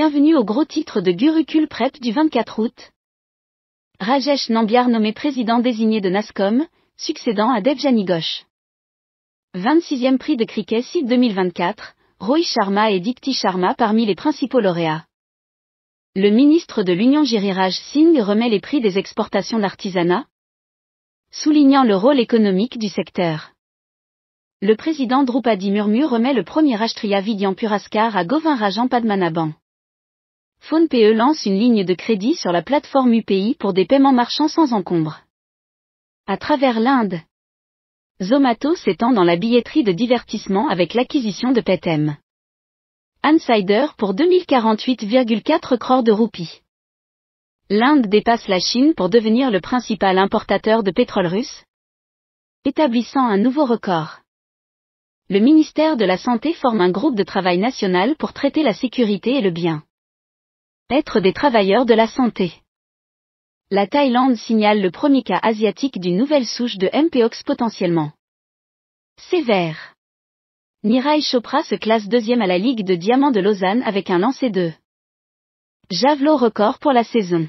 bienvenue au gros titre de Gurukul Prep du 24 août. Rajesh Nambiar nommé président désigné de NASCOM, succédant à Devjani Ghosh. 26e prix de cricket site 2024, Roy Sharma et Dikti Sharma parmi les principaux lauréats. Le ministre de l'Union Giriraj Singh remet les prix des exportations d'artisanat, soulignant le rôle économique du secteur. Le président Drupadi Murmu remet le premier Ashtriya Vidyan Puraskar à Govind Rajan Padmanabhan. PhonePe lance une ligne de crédit sur la plateforme UPI pour des paiements marchands sans encombre. À travers l'Inde, Zomato s'étend dans la billetterie de divertissement avec l'acquisition de Petem. Insider pour 2048,4 crores de roupies. L'Inde dépasse la Chine pour devenir le principal importateur de pétrole russe, établissant un nouveau record le ministère de la Santé forme un groupe de travail national pour traiter la sécurité et le bien être des travailleurs de la santé. La Thaïlande signale le premier cas asiatique d'une nouvelle souche de MPOX potentiellement sévère. Nirai Chopra se classe deuxième à la Ligue de Diamant de Lausanne avec un lancer de javelot record pour la saison.